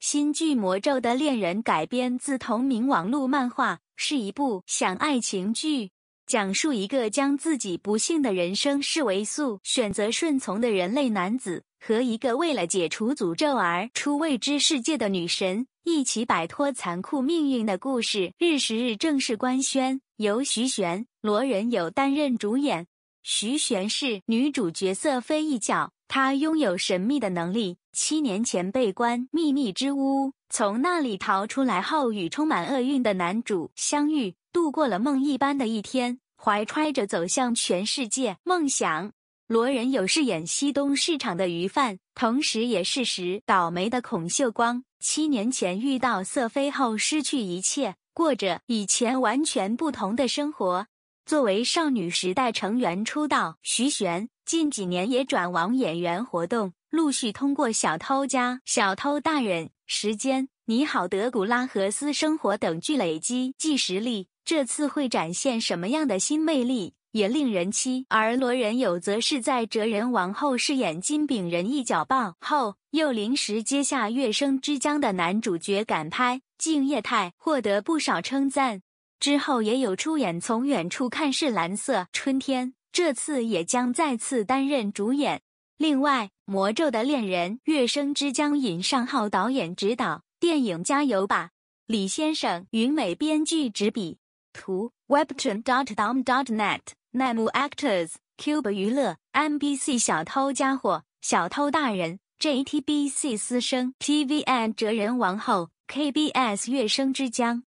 新剧《魔咒的恋人》改编自同名网络漫画，是一部想爱情剧，讲述一个将自己不幸的人生视为宿，选择顺从的人类男子和一个为了解除诅咒而出未知世界的女神一起摆脱残酷命运的故事。日食日正式官宣，由徐玄、罗仁友担任主演。徐玄是女主角色非一角，她拥有神秘的能力。七年前被关秘密之屋，从那里逃出来后，与充满厄运的男主相遇，度过了梦一般的一天，怀揣着走向全世界梦想。罗仁有饰演西东市场的鱼贩，同时也是时倒霉的孔秀光。七年前遇到瑟菲后，失去一切，过着以前完全不同的生活。作为少女时代成员出道，徐璇近几年也转往演员活动，陆续通过《小偷家》《小偷大人》《时间你好》《德古拉》和《私生活》等剧累积既实力。这次会展现什么样的新魅力，也令人期。而罗仁友则是在《哲人王后》饰演金炳仁一角爆后，又临时接下《月升之江》的男主角，敢拍敬业态，获得不少称赞。之后也有出演《从远处看是蓝色春天》，这次也将再次担任主演。另外，《魔咒的恋人》月升之江尹尚浩导演执导，电影《加油吧，李先生》云美编剧执笔。图 w e b t o n d o m n e t m 木 Actors Cube 娱乐 MBC 小偷家伙小偷大人 JTBC 私生 TVN 哲人王后 KBS 月升之江。